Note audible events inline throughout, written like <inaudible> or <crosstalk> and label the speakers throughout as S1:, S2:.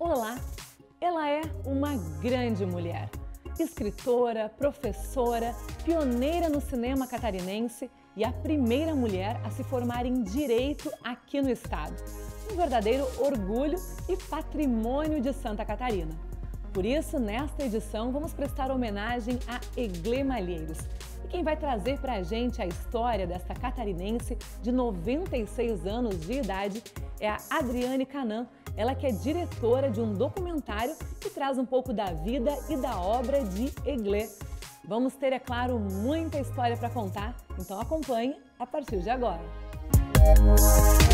S1: Olá! Ela é uma grande mulher. Escritora, professora, pioneira no cinema catarinense e a primeira mulher a se formar em Direito aqui no Estado. Um verdadeiro orgulho e patrimônio de Santa Catarina. Por isso, nesta edição, vamos prestar homenagem a Egle Malheiros. E quem vai trazer para a gente a história desta catarinense de 96 anos de idade é a Adriane Canan, ela que é diretora de um documentário que traz um pouco da vida e da obra de Eglé. Vamos ter, é claro, muita história para contar, então acompanhe a partir de agora. Música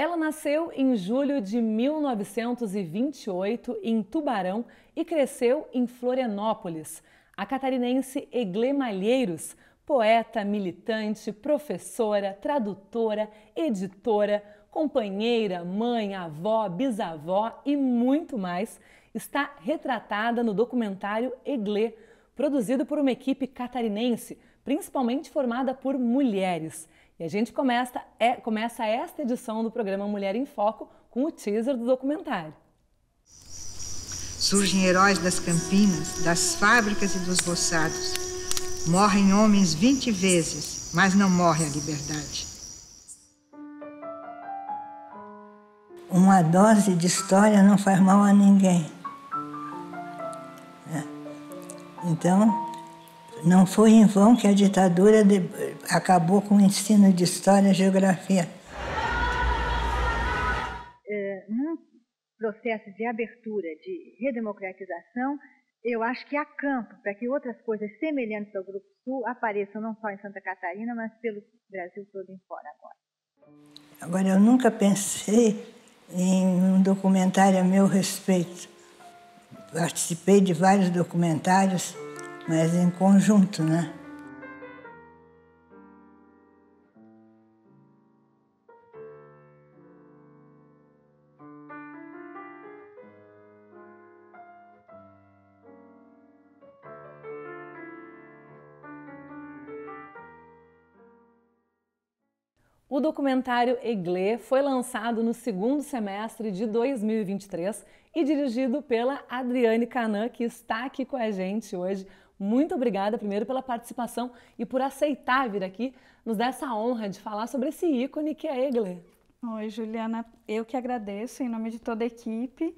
S1: Ela nasceu em julho de 1928 em Tubarão e cresceu em Florianópolis. A catarinense Egle Malheiros, poeta, militante, professora, tradutora, editora, companheira, mãe, avó, bisavó e muito mais, está retratada no documentário Egle, produzido por uma equipe catarinense, principalmente formada por mulheres. E a gente começa, é, começa esta edição do programa Mulher em Foco com o teaser do documentário.
S2: Surgem heróis das campinas, das fábricas e dos roçados. Morrem homens 20 vezes, mas não morre a liberdade. Uma dose de história não faz mal a ninguém. É. Então, não foi em vão que a ditadura acabou com o ensino de história e geografia. É, num processo de abertura, de redemocratização, eu acho que há campo para que outras coisas semelhantes ao Grupo Sul apareçam não só em Santa Catarina, mas pelo Brasil todo em fora agora. Agora, eu nunca pensei em um documentário a meu respeito. Participei de vários documentários mas em conjunto, né?
S1: O documentário Eglé foi lançado no segundo semestre de 2023 e dirigido pela Adriane Canan, que está aqui com a gente hoje. Muito obrigada primeiro pela participação e por aceitar vir aqui nos dar essa honra de falar
S2: sobre esse ícone que é a Egler. Oi, Juliana, eu que agradeço em nome de toda a equipe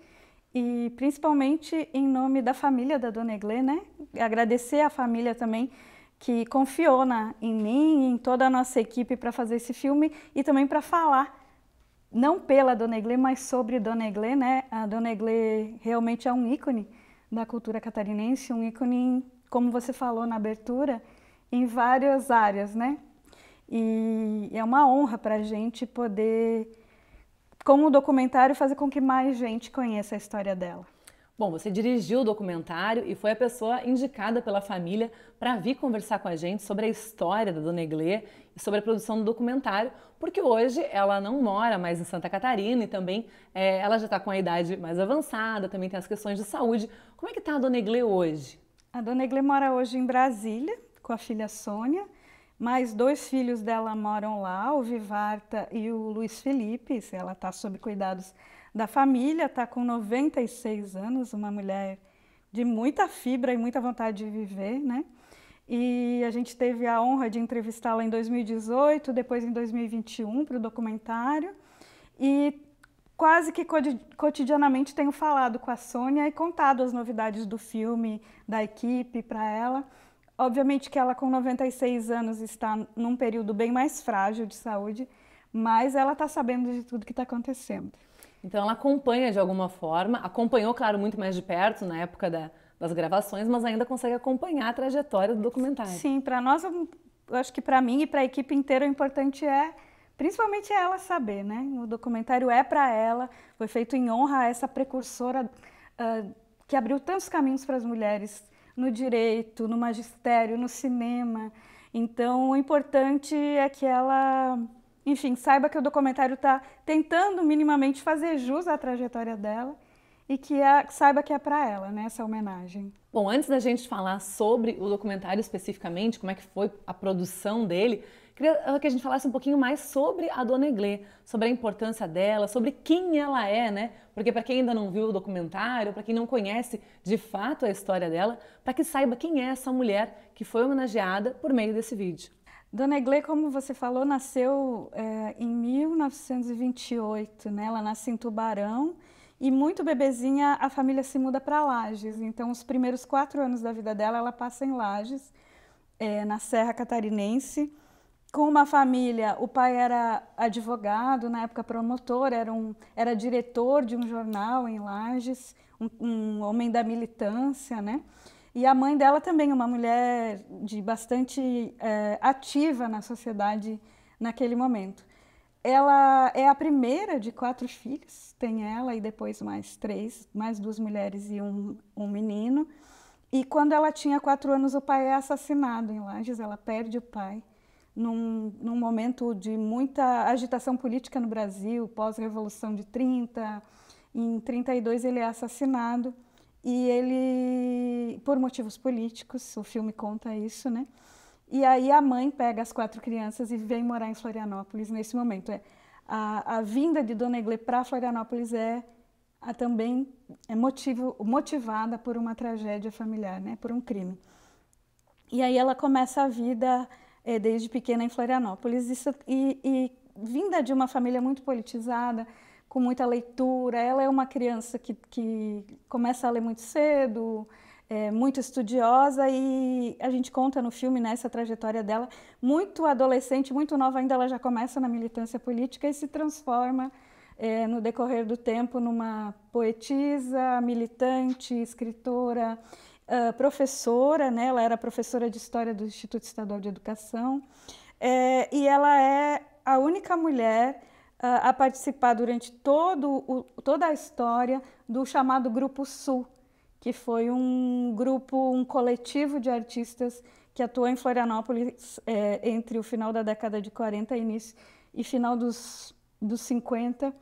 S2: e principalmente em nome da família da Dona Eglê, né? Agradecer a família também que confiou na, em mim e em toda a nossa equipe para fazer esse filme e também para falar não pela Dona Eglê, mas sobre Dona Eglê, né? A Dona Eglê realmente é um ícone da cultura catarinense, um ícone como você falou na abertura, em várias áreas, né? E é uma honra para a gente poder, com o documentário, fazer com que mais gente conheça a história dela.
S1: Bom, você dirigiu o documentário e foi a pessoa indicada pela família para vir conversar com a gente sobre a história da Dona Eglê e sobre a produção do documentário, porque hoje ela não mora mais em Santa Catarina e também é, ela já está com a idade
S2: mais avançada, também tem as questões de saúde. Como é que está a Dona Eglê hoje? A dona Egle mora hoje em Brasília com a filha Sônia. Mais dois filhos dela moram lá, o Vivarta e o Luiz Felipe. Ela está sob cuidados da família, está com 96 anos, uma mulher de muita fibra e muita vontade de viver, né? E a gente teve a honra de entrevistá-la em 2018, depois em 2021 para o documentário. E quase que cotidianamente tenho falado com a Sônia e contado as novidades do filme, da equipe para ela. Obviamente que ela, com 96 anos, está num período bem mais frágil de saúde, mas ela está sabendo de tudo que está acontecendo.
S1: Então, ela acompanha de alguma forma, acompanhou, claro, muito mais de perto na época da, das gravações, mas ainda consegue acompanhar
S2: a trajetória do documentário. Sim, para nós, eu acho que para mim e para a equipe inteira, o importante é Principalmente ela saber, né? O documentário é para ela, foi feito em honra a essa precursora uh, que abriu tantos caminhos para as mulheres no direito, no magistério, no cinema. Então, o importante é que ela, enfim, saiba que o documentário está tentando minimamente fazer jus à trajetória dela e que a, é, saiba que é para ela, né, essa homenagem. Bom, antes da gente falar sobre
S1: o documentário especificamente, como é que foi a produção dele, queria que a gente falasse um pouquinho mais sobre a Dona Eglê, sobre a importância dela, sobre quem ela é, né? Porque para quem ainda não viu o documentário, para quem não conhece de fato a história dela, para que saiba quem é essa
S2: mulher que foi homenageada por meio desse vídeo. Dona Eglê, como você falou, nasceu é, em 1928, né? Ela nasce em Tubarão e muito bebezinha a família se muda para Lages. Então, os primeiros quatro anos da vida dela, ela passa em Lages, é, na Serra Catarinense com uma família, o pai era advogado, na época promotor, era, um, era diretor de um jornal em Lages, um, um homem da militância, né? E a mãe dela também, uma mulher de bastante é, ativa na sociedade naquele momento. Ela é a primeira de quatro filhos, tem ela e depois mais três, mais duas mulheres e um, um menino. E quando ela tinha quatro anos, o pai é assassinado em Lages, ela perde o pai num, num momento de muita agitação política no Brasil, pós-revolução de 30. Em 32 ele é assassinado e ele, por motivos políticos, o filme conta isso, né? E aí a mãe pega as quatro crianças e vem morar em Florianópolis nesse momento. É, a, a vinda de Dona Egle para Florianópolis é a, também é motivo, motivada por uma tragédia familiar, né? por um crime. E aí ela começa a vida é, desde pequena em Florianópolis. Isso, e, e vinda de uma família muito politizada, com muita leitura, ela é uma criança que, que começa a ler muito cedo, é, muito estudiosa e a gente conta no filme né, essa trajetória dela. Muito adolescente, muito nova ainda, ela já começa na militância política e se transforma é, no decorrer do tempo numa poetisa, militante, escritora uh, professora, né? ela era professora de História do Instituto Estadual de Educação, é, e ela é a única mulher uh, a participar durante todo o, toda a história do chamado Grupo Sul, que foi um grupo, um coletivo de artistas que atuou em Florianópolis é, entre o final da década de 40 e início e final dos, dos 50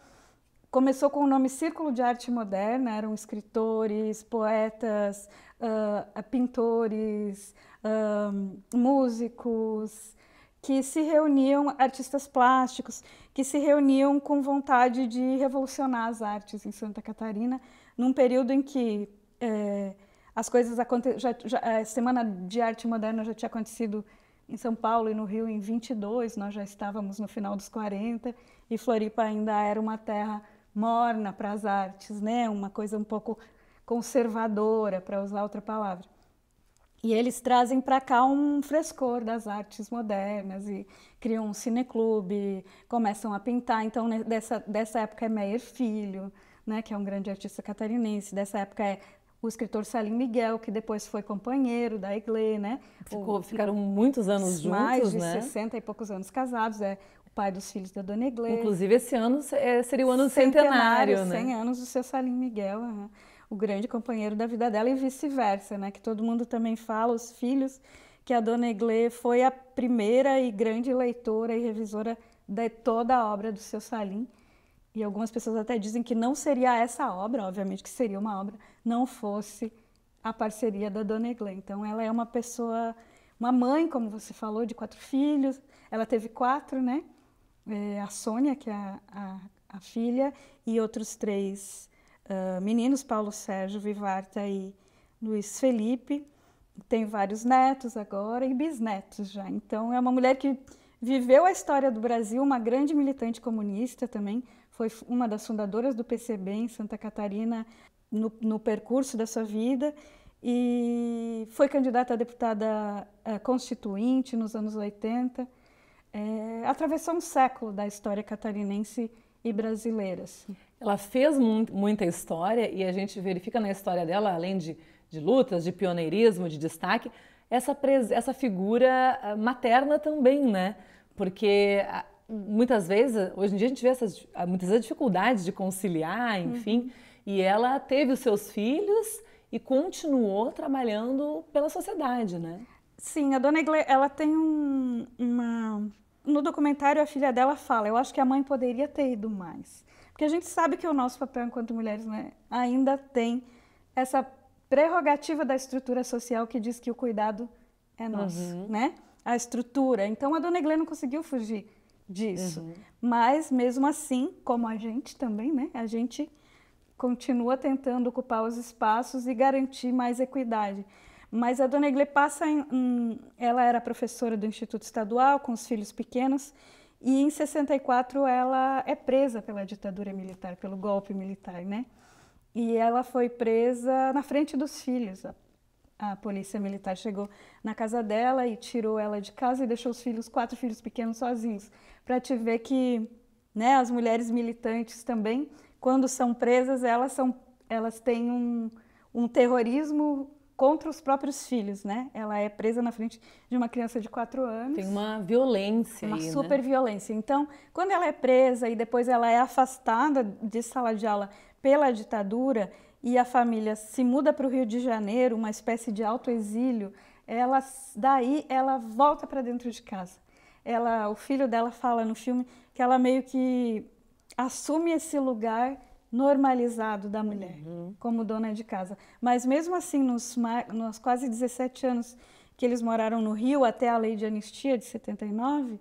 S2: começou com o nome Círculo de Arte Moderna, eram escritores, poetas, uh, pintores, uh, músicos, que se reuniam, artistas plásticos, que se reuniam com vontade de revolucionar as artes em Santa Catarina, num período em que eh, as coisas aconteceram. A Semana de Arte Moderna já tinha acontecido em São Paulo e no Rio em 22, nós já estávamos no final dos 40 e Floripa ainda era uma terra morna para as artes, né? Uma coisa um pouco conservadora, para usar outra palavra. E eles trazem para cá um frescor das artes modernas e criam um cineclube, começam a pintar. Então, dessa, dessa época é Meyer Filho, né, que é um grande artista catarinense. Dessa época é o escritor Salim Miguel, que depois foi companheiro da Iglê, né? Ficou, o, ficaram muitos anos mais juntos, Mais de né? 60 e poucos anos casados. É pai dos filhos da Dona Iglesias. Inclusive, esse ano é, seria o ano do centenário, centenário né? 100 anos do seu Salim Miguel, uhum. o grande companheiro da vida dela, e vice-versa, né? Que todo mundo também fala, os filhos, que a Dona Iglê foi a primeira e grande leitora e revisora de toda a obra do seu Salim. E algumas pessoas até dizem que não seria essa obra, obviamente que seria uma obra, não fosse a parceria da Dona Iglê. Então, ela é uma pessoa, uma mãe, como você falou, de quatro filhos. Ela teve quatro, né? é, a Sônia, que é a, a, a filha, e outros três uh, meninos, Paulo Sérgio, Vivarta e Luiz Felipe. Tem vários netos agora e bisnetos já. Então, é uma mulher que viveu a história do Brasil, uma grande militante comunista também, foi uma das fundadoras do PCB em Santa Catarina no, no percurso da sua vida e foi candidata a deputada uh, constituinte nos anos 80 é, atravessou um século da história catarinense e brasileira. Assim.
S1: Ela fez mu muita história e a gente verifica na história dela, além de, de lutas, de pioneirismo, de destaque, essa, essa figura ah, materna também, né? Porque ah, muitas vezes, hoje em dia a gente vê essas, ah, muitas vezes dificuldades de conciliar, enfim, uhum. e ela teve os seus filhos e continuou trabalhando pela sociedade,
S2: né? Sim, a dona Igle, ela tem um, uma no documentário, a filha dela fala: Eu acho que a mãe poderia ter ido mais. Porque a gente sabe que o nosso papel enquanto mulheres né, ainda tem essa prerrogativa da estrutura social que diz que o cuidado é nosso, uhum. né? A estrutura. Então a dona Iglê não conseguiu fugir disso. Uhum. Mas mesmo assim, como a gente também, né? A gente continua tentando ocupar os espaços e garantir mais equidade. Mas a dona Igle passa em, ela era professora do Instituto Estadual com os filhos pequenos e em 64 ela é presa pela ditadura militar, pelo golpe militar, né? E ela foi presa na frente dos filhos. A, a polícia militar chegou na casa dela e tirou ela de casa e deixou os filhos, quatro filhos pequenos sozinhos, para te ver que, né, as mulheres militantes também, quando são presas, elas são elas têm um, um terrorismo contra os próprios filhos, né? Ela é presa na frente de uma criança de quatro anos. Tem uma violência. Uma aí, né? super né? violência. Então, quando ela é presa e depois ela é afastada de sala de aula pela ditadura e a família se muda para o Rio de Janeiro, uma espécie de autoexílio, ela daí ela volta para dentro de casa. Ela, o filho dela fala no filme que ela meio que assume esse lugar normalizado da uhum. mulher uhum. como dona de casa. Mas mesmo assim, nos, nos, quase 17 anos que eles moraram no Rio, até a lei de anistia de 79,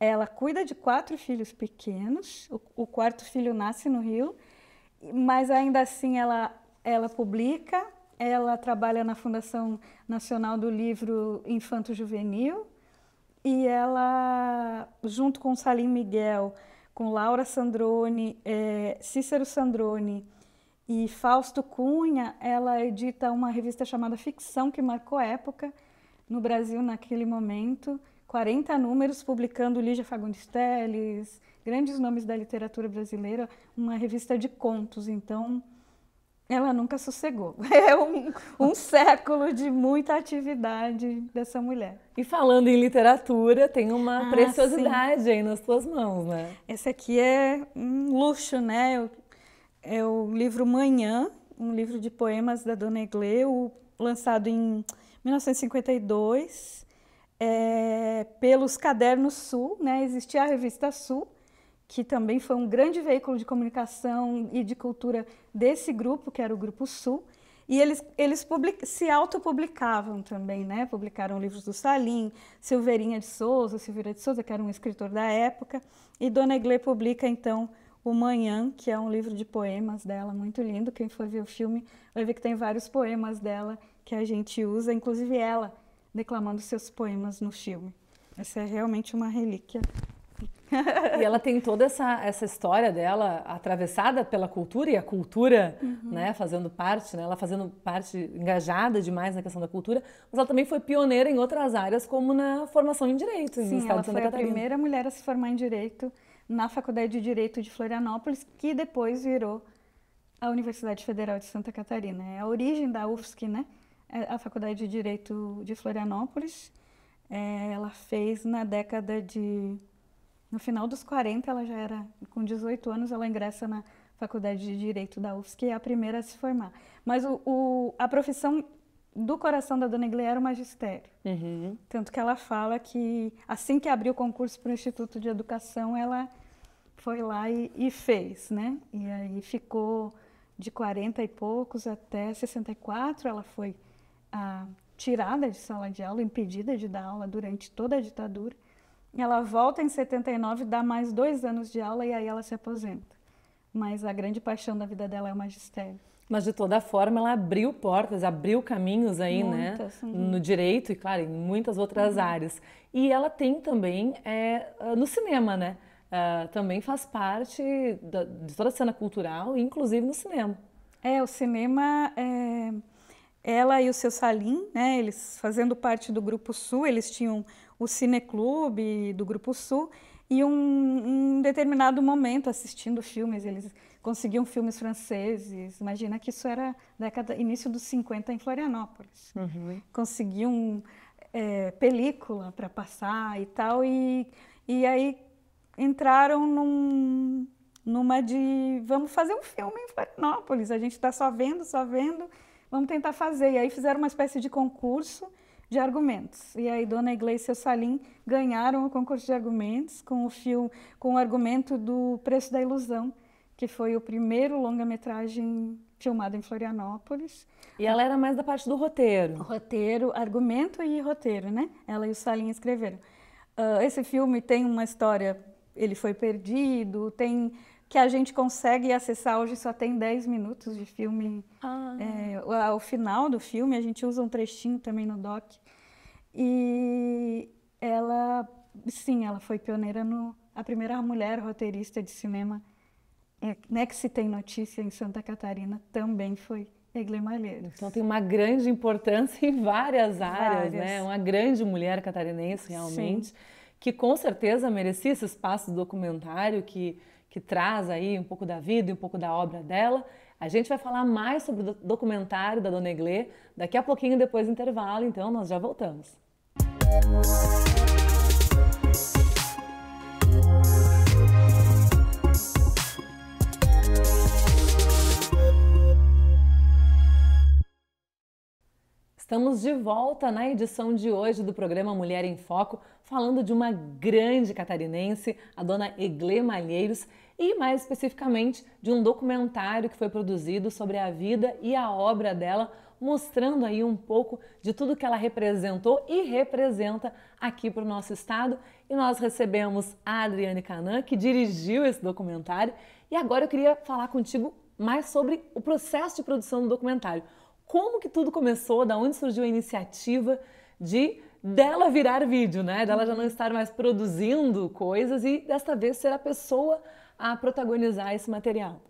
S2: ela cuida de quatro filhos pequenos, o, o quarto filho nasce no Rio, mas ainda assim ela, ela publica, ela trabalha na Fundação Nacional do Livro Infanto Juvenil e ela, junto com Salim Miguel, com Laura Sandrone, é, Cícero Sandrone e Fausto Cunha, ela edita uma revista chamada Ficção, que marcou época no Brasil naquele momento. 40 números, publicando Lígia Fagundes Telles, grandes nomes da literatura brasileira, uma revista de contos. Então, ela nunca sossegou. <laughs> É um, um século de muita atividade dessa mulher.
S1: E falando em literatura, tem uma ah, preciosidade
S2: sim. aí nas tuas mãos, né? Esse aqui é um luxo, né? É o livro Manhã, um livro de poemas da Dona Egleu, lançado em 1952, é, pelos Cadernos Sul, né? Existia a revista Sul, que também foi um grande veículo de comunicação e de cultura desse grupo, que era o Grupo Sul. E eles, eles public, se autopublicavam também, né? Publicaram livros do Salim, Silveirinha de Souza, Silveira de Souza, que era um escritor da época, e Dona Eglê publica então O Manhã, que é um livro de poemas dela, muito lindo. Quem for ver o filme vai ver que tem vários poemas dela que a gente usa, inclusive ela declamando seus poemas no filme. Essa é realmente uma relíquia
S1: <laughs> e ela tem toda essa, essa história dela atravessada pela cultura e a cultura, uhum. né, fazendo parte, né, ela fazendo parte engajada demais na questão da cultura, mas ela também foi
S2: pioneira em outras áreas, como na formação em direito. Sim, no estado ela foi a primeira mulher a se formar em direito na Faculdade de Direito de Florianópolis, que depois virou a Universidade Federal de Santa Catarina. É a origem da UFSC, né? É a Faculdade de Direito de Florianópolis. É, ela fez na década de no final dos 40, ela já era, com 18 anos, ela ingressa na Faculdade de Direito da UFSC, que é a primeira a se formar. Mas o, o, a profissão do coração da Dona Iglê era o magistério. Uhum. Tanto que ela fala que assim que abriu o concurso para o Instituto de Educação, ela foi lá e, e, fez, né? E aí ficou de 40 e poucos até 64, ela foi ah, tirada de sala de aula, impedida de dar aula durante toda a ditadura. Ela volta em 79, dá mais dois anos de aula e aí ela se aposenta. Mas a grande paixão da vida dela é o magistério.
S1: Mas de toda forma ela abriu portas, abriu caminhos aí, né, muitas, né? No direito e, claro, em muitas outras uhum. áreas. E ela tem também é, ah, no cinema, né? Uh, também faz parte da, de toda a cena cultural, inclusive no cinema.
S2: É, o cinema, é, ela e o seu Salim, né? Eles fazendo parte do Grupo Sul, eles tinham o Cineclube do Grupo Sul e um, um determinado momento assistindo filmes, eles conseguiam filmes franceses. Imagina que isso era década início dos 50 em Florianópolis. Uhum. Conseguiam é, película para passar e tal e e aí entraram num, numa de vamos fazer um filme em Florianópolis. A gente está só vendo, só vendo, vamos tentar fazer. E aí fizeram uma espécie de concurso de argumentos. E aí Dona Iglesias Salim ganharam o concurso de argumentos com o filme, com o argumento do Preço da Ilusão, que foi o primeiro longa-metragem filmado em Florianópolis. E ela era mais da parte do roteiro. Roteiro, argumento e roteiro, né? Ela e o Salim escreveram. Uh, esse filme tem uma história, ele foi perdido, tem que a gente consegue acessar hoje só tem 10 minutos de filme. Ah. É, ao final do filme, a gente usa um trechinho também no doc. E ela, sim, ela foi pioneira no. a primeira mulher roteirista de cinema é, né, que se tem notícia em Santa Catarina também foi Egle Malheiros. Então tem
S1: uma grande importância em várias áreas, né? várias. né? Uma grande mulher catarinense, realmente, sim. que com certeza merecia esse espaço do documentário que que traz aí um pouco da vida e um pouco da obra dela. A gente vai falar mais sobre o documentário da Dona Eglê daqui a pouquinho depois do intervalo, então nós já voltamos. Estamos de volta na edição de hoje do programa Mulher em Foco, falando de uma grande catarinense, a dona Egle Malheiros, e mais especificamente de um documentário que foi produzido sobre a vida e a obra dela, mostrando aí um pouco de tudo que ela representou e representa aqui para o nosso estado. E nós recebemos a Adriane Canan, que dirigiu esse documentário. E agora eu queria falar contigo mais sobre o processo de produção do documentário. Como que tudo começou, da onde surgiu a iniciativa de dela virar vídeo, né? Dela já não uhum. estar mais produzindo coisas e desta
S2: vez ser a pessoa a protagonizar esse material?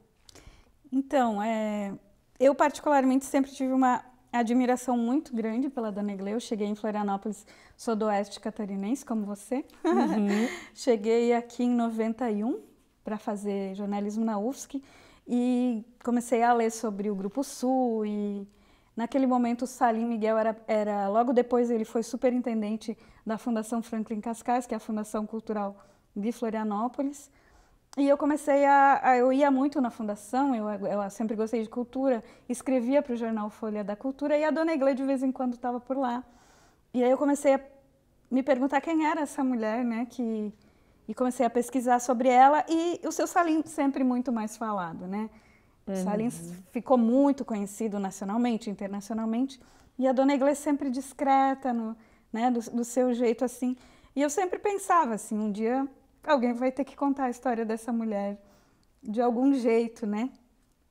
S2: Então, é, eu particularmente sempre tive uma admiração muito grande pela Dona Egle. Eu cheguei em Florianópolis, sou do oeste catarinense, como você. Uhum. <laughs> cheguei aqui em 91 para fazer jornalismo na UFSC e comecei a ler sobre o Grupo Sul e naquele momento o Salim Miguel era, era logo depois ele foi superintendente da Fundação Franklin Cascais, que é a Fundação Cultural de Florianópolis. E eu comecei a, a, Eu ia muito na fundação, eu, eu sempre gostei de cultura, escrevia para o jornal Folha da Cultura e a dona Igle de vez em quando estava por lá. E aí eu comecei a me perguntar quem era essa mulher, né? Que, e comecei a pesquisar sobre ela e o seu Salim sempre muito mais falado, né? Uhum. O Salim uhum. ficou muito conhecido nacionalmente, internacionalmente. E a dona Igle sempre discreta, no, né? Do, do seu jeito assim. E eu sempre pensava assim, um dia alguém vai ter que contar a história dessa mulher de algum jeito, né?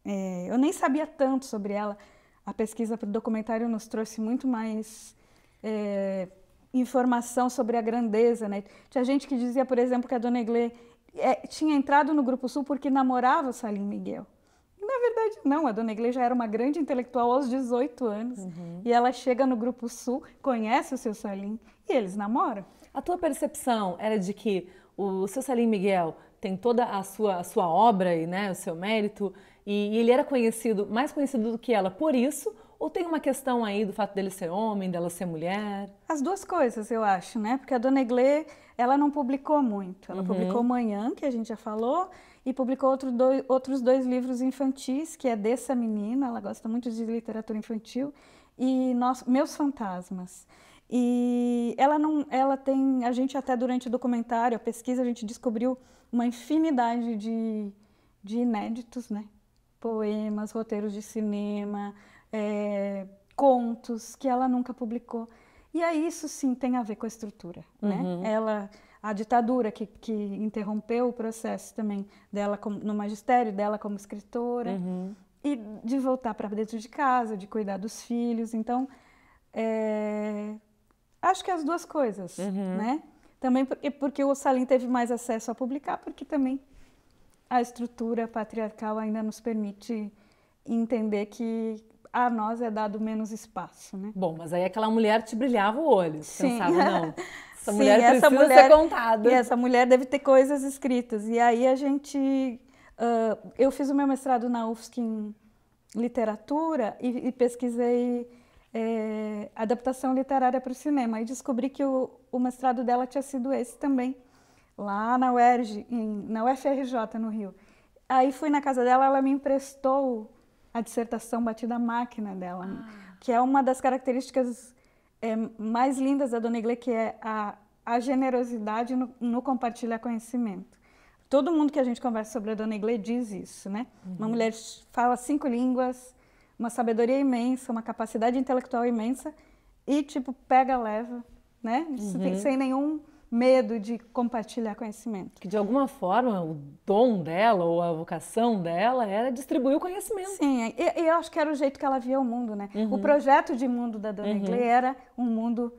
S2: É, eu nem sabia tanto sobre ela. A pesquisa para o documentário nos trouxe muito mais é, informação sobre a grandeza, né? Tinha gente que dizia, por exemplo, que a Dona Eglê é, tinha entrado no Grupo Sul porque namorava o Salim Miguel. E, na verdade, não. A Dona Eglê já era uma grande intelectual aos 18 anos. Uhum. E ela chega no Grupo Sul, conhece o seu Salim e eles namoram. A tua percepção era de que o seu Salim Miguel
S1: tem toda a sua, a sua obra e né, o seu mérito, e, e ele era conhecido, mais conhecido do que ela por isso, ou tem uma questão aí do fato dele ser homem, dela ser mulher?
S2: As duas coisas, eu acho, né? Porque a Dona Eglê, ela não publicou muito. Ela uhum. publicou Manhã, que a gente já falou, e publicou outro dois, outros dois livros infantis, que é dessa menina, ela gosta muito de literatura infantil, e nós, Meus Fantasmas. E ela não, ela tem, a gente até durante o documentário, a pesquisa, a gente descobriu uma infinidade de, de inéditos, né? Poemas, roteiros de cinema, é, contos que ela nunca publicou. E aí isso sim tem a ver com a estrutura, né? uhum. né? Ela, a ditadura que, que interrompeu o processo também dela como, no magistério, dela como escritora, uhum. e de voltar para dentro de casa, de cuidar dos filhos. Então, é, Acho que é as duas coisas, uhum. né? Também porque, porque o Salim teve mais acesso a publicar, porque também a estrutura patriarcal ainda nos permite entender que a nós é dado menos espaço, né? Bom, mas
S1: aí aquela mulher
S2: te brilhava o olho, Sim. pensava, não, <laughs> essa Sim, mulher essa mulher, ser contada. E essa mulher deve ter coisas escritas. E aí a gente... Uh, eu fiz o meu mestrado na UFSC em literatura e, e pesquisei é, adaptação literária para o cinema. E descobri que o, o, mestrado dela tinha sido esse também, lá na UERJ, em, na UFRJ, no Rio. Aí fui na casa dela, ela me emprestou a dissertação Batida Máquina dela, né? ah. que é uma das características é, mais lindas da Dona Igle, que é a, a generosidade no, no compartilhar conhecimento. Todo mundo que a gente conversa sobre a Dona Igle diz isso, né? Uhum. Uma mulher fala cinco línguas, uma sabedoria imensa, uma capacidade intelectual imensa e tipo pega, leva, né? Uhum. Sem nenhum medo de compartilhar conhecimento. Que de alguma
S1: forma o dom dela ou a vocação dela era distribuir o conhecimento. Sim, e,
S2: e eu acho que era o jeito que ela via o mundo, né? Uhum. O projeto de mundo da Dona uhum. era um mundo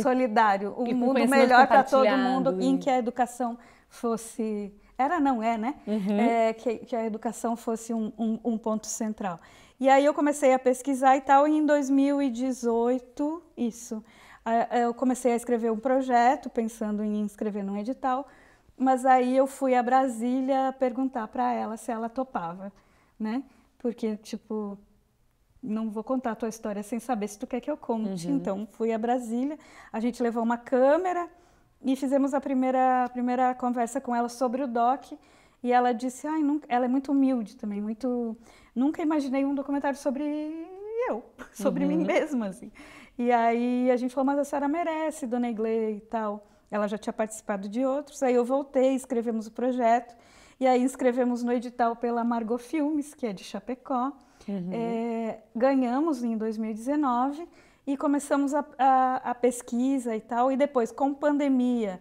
S2: solidário, um mundo melhor para todo mundo, e... Né? em que a educação fosse era não é, né? Uhum. É, que, que, a educação fosse um, um, um ponto central. E aí eu comecei a pesquisar e tal, e em 2018, isso, eu comecei a escrever um projeto, pensando em escrever num edital, mas aí eu fui a Brasília perguntar para ela se ela topava, né? Porque, tipo, não vou contar a tua história sem saber se tu quer que eu conte. Uhum. Então, fui a Brasília, a gente levou uma câmera e fizemos a primeira, a primeira conversa com ela sobre o DOC. E ela disse, ai, nunca ela é muito humilde também, muito nunca imaginei um documentário sobre eu, <laughs> sobre uhum. mim mesma, assim. E aí a gente falou, mas a Sara merece, Dona Iglê e tal. Ela já tinha participado de outros. Aí eu voltei, escrevemos o projeto. E aí escrevemos no edital pela Margot Filmes, que é de Chapecó. Uhum. É, ganhamos em 2019 e começamos a, a, a pesquisa e tal. E depois, com pandemia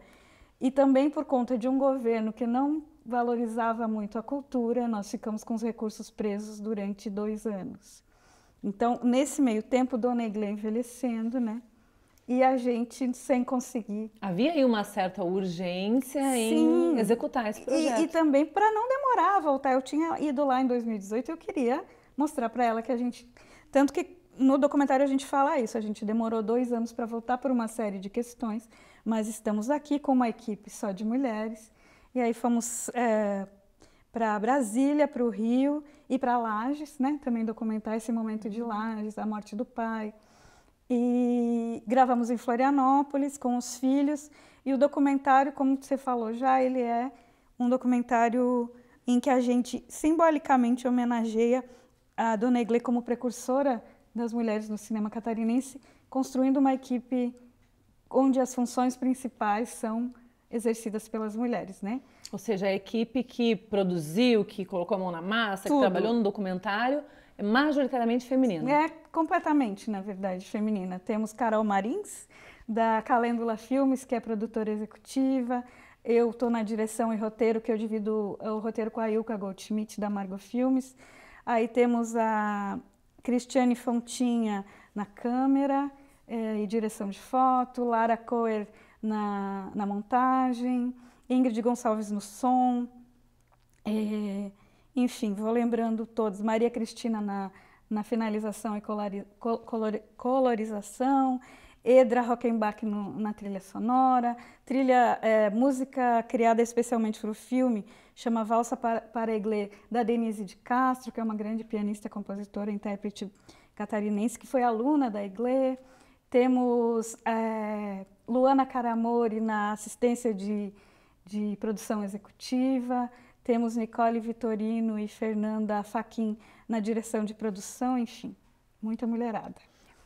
S2: e também por conta de um governo que não valorizava muito a cultura, nós ficamos com os recursos presos durante dois anos. Então, nesse meio tempo, Dona Eglê envelhecendo, né? E a gente sem conseguir. Havia aí uma certa urgência Sim. em executar esse projeto. E, e também para não demorar a voltar. Eu tinha ido lá em 2018 e eu queria mostrar para ela que a gente. Tanto que no documentário a gente fala isso, a gente demorou dois anos para voltar por uma série de questões, mas estamos aqui com uma equipe só de mulheres. E aí fomos é, para Brasília, para o Rio e para Lages, né? Também documentar esse momento de Lages, a morte do pai. E gravamos em Florianópolis com os filhos. E o documentário, como você falou já, ele é um documentário em que a gente simbolicamente homenageia a Dona Egle como precursora das mulheres no cinema catarinense, construindo uma equipe onde as funções principais são exercidas pelas mulheres, né? Ou seja, a
S1: equipe que produziu, que colocou a mão na massa, Tudo. que trabalhou no
S2: documentário, é majoritariamente feminina. É completamente, na verdade, feminina. Temos Carol Marins, da Calêndula Filmes, que é produtora executiva. Eu estou na direção e roteiro, que eu divido o roteiro com a Ilka Goldschmidt, da Margot Filmes. Aí temos a Cristiane Fontinha na câmera eh, e direção de foto, Lara Coer na, na montagem, Ingrid Gonçalves no som, eh, enfim, vou lembrando todos, Maria Cristina na, na finalização e colori, colorização, Edra Rockenbach na trilha sonora, trilha eh, música criada especialmente para o filme, chama Valsa para, para Eglé, da Denise de Castro, que é uma grande pianista, compositora, intérprete catarinense, que foi aluna da Eglé. Temos é, Luana Caramori na assistência de, de produção executiva. Temos Nicole Vitorino e Fernanda Faquin na direção de produção, enfim, muita mulherada.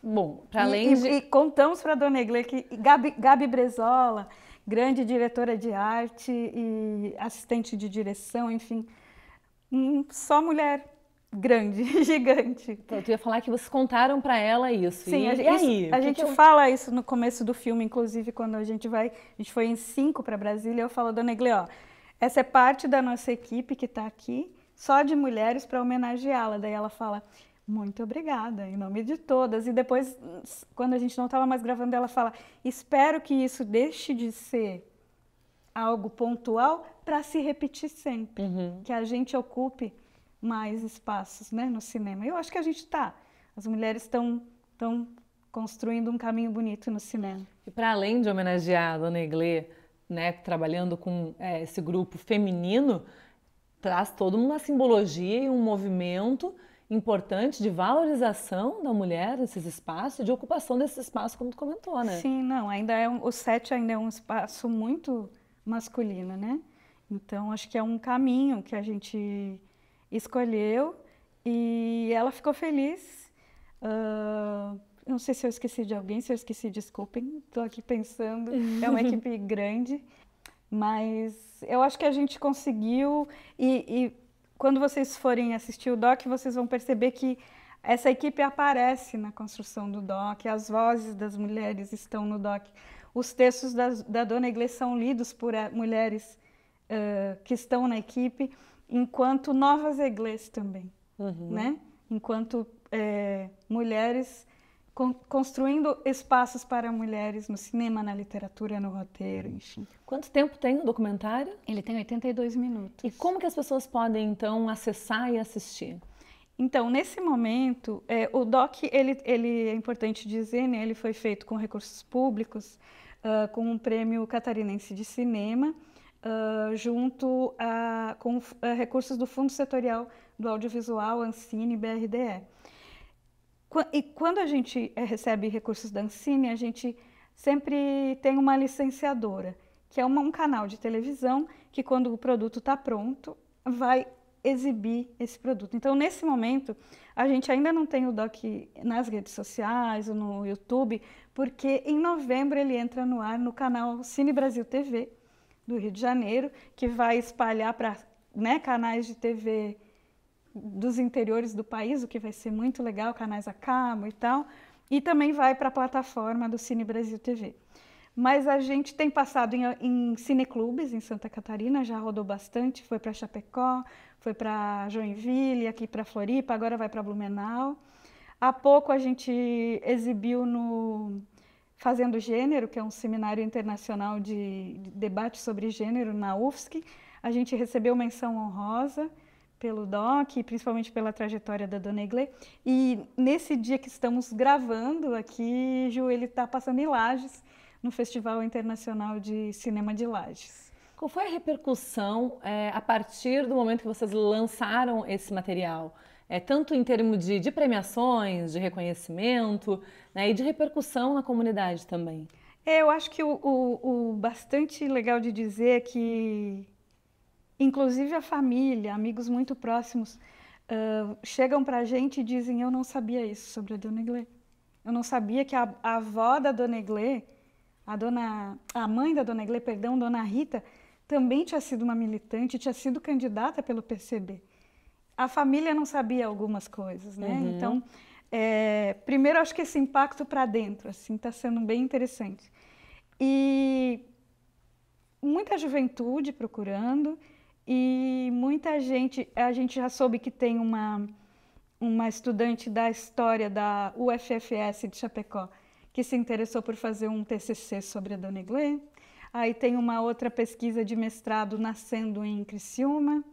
S2: Bom, para além e, de. E, contamos para Dona Eglê que Gabi, Gabi Brezola, grande diretora de arte e assistente de direção, enfim, hum, só mulher grande, <laughs> gigante. Então, tu ia falar que vocês contaram para ela isso. Sim, e, a, gente, aí? A gente que fala isso no começo do filme, inclusive quando a gente vai, a gente foi em cinco para Brasília, eu falo, dona Egle, ó, essa é parte da nossa equipe que está aqui, só de mulheres para homenageá-la. Daí ela fala, muito obrigada, em nome de todas. E depois, quando a gente não estava mais gravando, ela fala: espero que isso deixe de ser algo pontual para se repetir sempre. Uhum. Que a gente ocupe mais espaços né, no cinema. Eu acho que a gente está. As mulheres estão tão construindo um caminho bonito no cinema.
S1: E para além de homenagear a Dona Iglê, né, trabalhando com é, esse grupo feminino, traz toda uma simbologia e um movimento
S2: importante de valorização da mulher nesses espaços, de ocupação desses espaços, como tu comentou, né? Sim, não, ainda é um, o SET ainda é um espaço muito masculino, né? Então acho que é um caminho que a gente escolheu e ela ficou feliz. Uh, não sei se eu esqueci de alguém, se eu esqueci, desculpem, estou aqui pensando. <laughs> É uma equipe grande, mas eu acho que a gente conseguiu e, e quando vocês forem assistir o doc, vocês vão perceber que essa equipe aparece na construção do doc, as vozes das mulheres estão no doc, os textos da Dona Iglesias são lidos por eh, mulheres uh, que estão na equipe, enquanto novas Iglesias também, uhum. né? Enquanto é, mulheres construindo espaços para mulheres no cinema, na literatura, no roteiro, enfim. Quanto tempo tem o documentário? Ele tem 82 minutos. E como que as pessoas podem então acessar e assistir? Então, nesse momento, é, o doc ele, ele é importante dizer, né, ele foi feito com recursos públicos, uh, com o um prêmio catarinense de cinema, uh, junto a, com uh, recursos do Fundo Setorial do Audiovisual, Ancine BRDE e quando a gente eh, recebe recursos da Ancine, a gente sempre tem uma licenciadora, que é uma, um canal de televisão que, quando o produto está pronto, vai exibir esse produto. Então, nesse momento, a gente ainda não tem o DOC nas redes sociais ou no YouTube, porque em novembro ele entra no ar no canal Cine Brasil TV do Rio de Janeiro, que vai espalhar para né, canais de TV dos interiores do país, o que vai ser muito legal, canais a cabo e tal, e também vai para a plataforma do Cine Brasil TV. Mas a gente tem passado em, em cineclubes em Santa Catarina, já rodou bastante, foi para Chapecó, foi para Joinville, aqui para Floripa, agora vai para Blumenau. Há pouco a gente exibiu no Fazendo Gênero, que é um seminário internacional de debate sobre gênero na UFSC. A gente recebeu menção honrosa pelo DOC, principalmente pela trajetória da Dona Eglê. E nesse dia que estamos gravando aqui, Ju, ele está passando em Lages, no Festival Internacional de Cinema de Lages. Qual foi a repercussão
S1: é, a partir do momento que vocês lançaram esse material? É, tanto em termos de, de premiações, de reconhecimento né, e de repercussão na comunidade também.
S2: É, eu acho que o, o, o bastante legal de dizer é que inclusive a família, amigos muito próximos, uh, chegam para a gente e dizem: Eu não sabia isso sobre a Dona Iglê. Eu não sabia que a, a avó da Dona Iglê, a, dona, a mãe da Dona Iglê, perdão, Dona Rita, também tinha sido uma militante, tinha sido candidata pelo PCB. A família não sabia algumas coisas, né? Uhum. Então, é, primeiro, acho que esse impacto para dentro, assim, está sendo bem interessante. E muita juventude procurando, e muita gente, a gente já soube que tem uma, uma estudante da história da UFFS de Chapecó que se interessou por fazer um TCC sobre a Dona Iglê. Aí tem uma outra pesquisa de mestrado nascendo em Criciúma.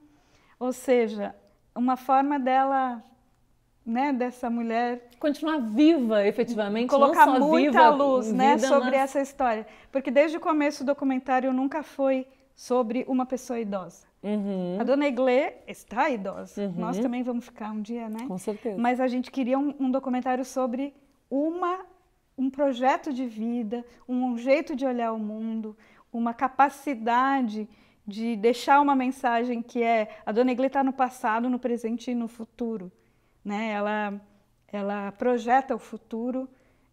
S2: Ou seja, uma forma dela, né, dessa mulher... Continuar viva, efetivamente, Colocar muita viva, luz né, sobre mas... essa história. Porque desde o começo do documentário nunca foi sobre uma pessoa idosa. Uhum. A dona Eglê está idosa. Uhum. Nós também vamos ficar um dia, né? Com certeza. Mas a gente queria um, um documentário sobre uma, um projeto de vida, um, jeito de olhar o mundo, uma capacidade de deixar uma mensagem que é a dona Eglê está no passado, no presente e no futuro, né? Ela ela projeta o futuro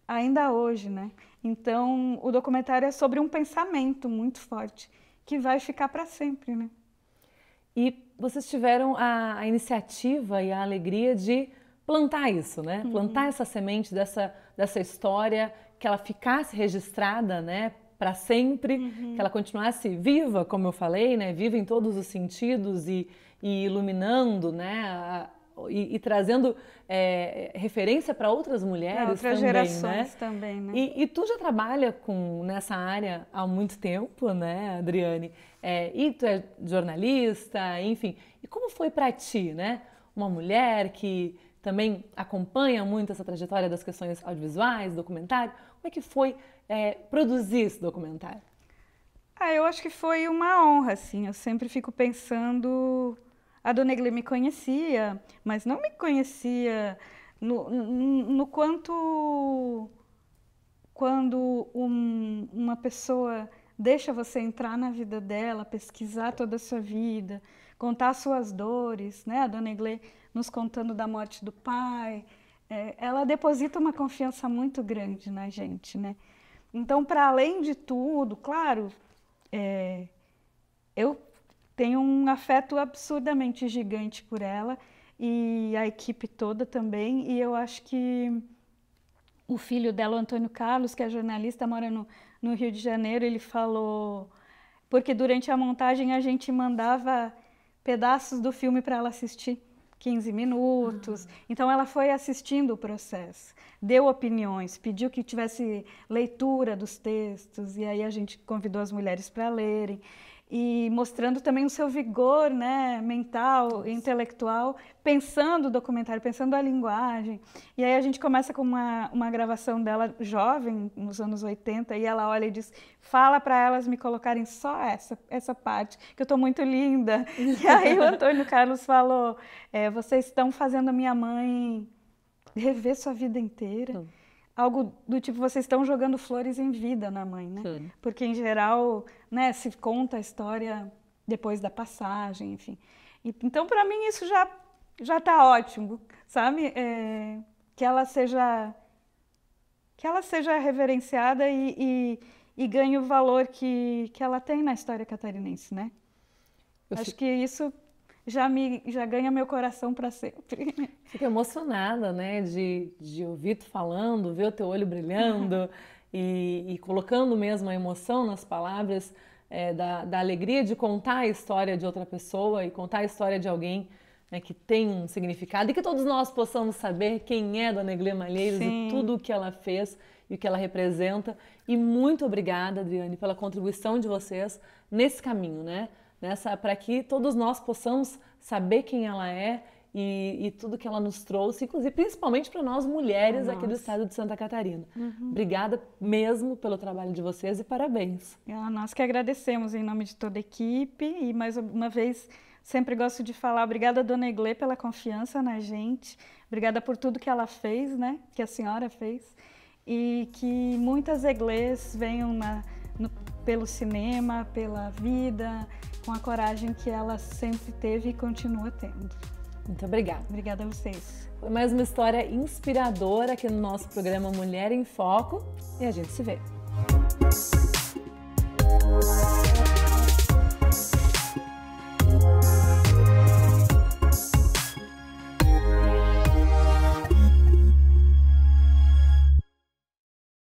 S2: ainda hoje, né? Então o documentário é sobre um pensamento muito forte que vai ficar para sempre, né? E vocês tiveram a, a, iniciativa e a alegria de
S1: plantar isso, né? Uhum. Plantar essa semente dessa, dessa história, que ela ficasse registrada, né? Para sempre, uhum. que ela continuasse viva, como eu falei, né? Viva em todos os sentidos e, e iluminando, né? A, e, e trazendo é, referência para outras mulheres pra outras também, né? gerações né? também, né? E, e, tu já trabalha com nessa área há muito tempo, né, Adriane? É, e tu é jornalista, enfim. E como foi para ti, né? Uma mulher que também acompanha muito essa trajetória das questões audiovisuais, documentário. Como é que foi é,
S2: produzir esse documentário? Ah, eu acho que foi uma honra, assim. Eu sempre fico pensando a Dona Egle me conhecia, mas não me conhecia no, no, no quanto quando um, uma pessoa deixa você entrar na vida dela, pesquisar toda a sua vida, contar suas dores, né? A Dona Egle nos contando da morte do pai, é, ela deposita uma confiança muito grande na gente, né? Então, para além de tudo, claro, é, eu tenho um afeto absurdamente gigante por ela e a equipe toda também. E eu acho que o filho dela, o Antônio Carlos, que é jornalista, mora no, no Rio de Janeiro, ele falou. Porque durante a montagem a gente mandava pedaços do filme para ela assistir. 15 minutos. Ah. Então ela foi assistindo o processo, deu opiniões, pediu que tivesse leitura dos textos e aí a gente convidou as mulheres para lerem e mostrando também o seu vigor né, mental, intelectual, pensando o documentário, pensando a linguagem. E aí a gente começa com uma, uma gravação dela jovem, nos anos 80, e ela olha e diz: fala para elas me colocarem só essa, essa parte, que eu estou muito linda. e aí o Antônio Carlos falou: é, vocês estão fazendo a minha mãe rever sua vida inteira. Então algo do tipo vocês estão jogando flores em vida na mãe, né? Sim. Porque em geral, né, se conta a história depois da passagem, enfim. E, então, para mim isso já já está ótimo, sabe? É, que ela seja que ela seja reverenciada e, e, e, ganhe o valor que, que ela tem na história catarinense, né? Eu Acho que isso já me já ganha meu coração para sempre. <laughs> Fico emocionada,
S1: né, de, de ouvir tu falando, ver o teu olho brilhando <laughs> e, e, colocando mesmo a emoção nas palavras é, da, da alegria de contar a história de outra pessoa e contar a história de alguém né, que tem um significado e que todos nós possamos saber quem é Dona Eglê Malheiros Sim. e tudo o que ela fez e o que ela representa. E muito obrigada, Adriane, pela contribuição de vocês nesse caminho, né? nessa né, para que todos nós possamos saber quem ela é e, e, tudo que ela nos trouxe, inclusive principalmente para nós mulheres aqui do estado de Santa Catarina. Uhum. Obrigada mesmo pelo
S2: trabalho de vocês e parabéns. É, nós que agradecemos em nome de toda a equipe e mais uma vez sempre gosto de falar obrigada dona Eglê pela confiança na gente, obrigada por tudo que ela fez, né? Que a senhora fez e que muitas Eglês venham na no, pelo cinema, pela vida, com a coragem que ela sempre teve e continua tendo. Muito obrigada. Obrigada a vocês. Foi mais uma
S1: história inspiradora aqui no nosso programa Mulher em Foco e a gente se vê.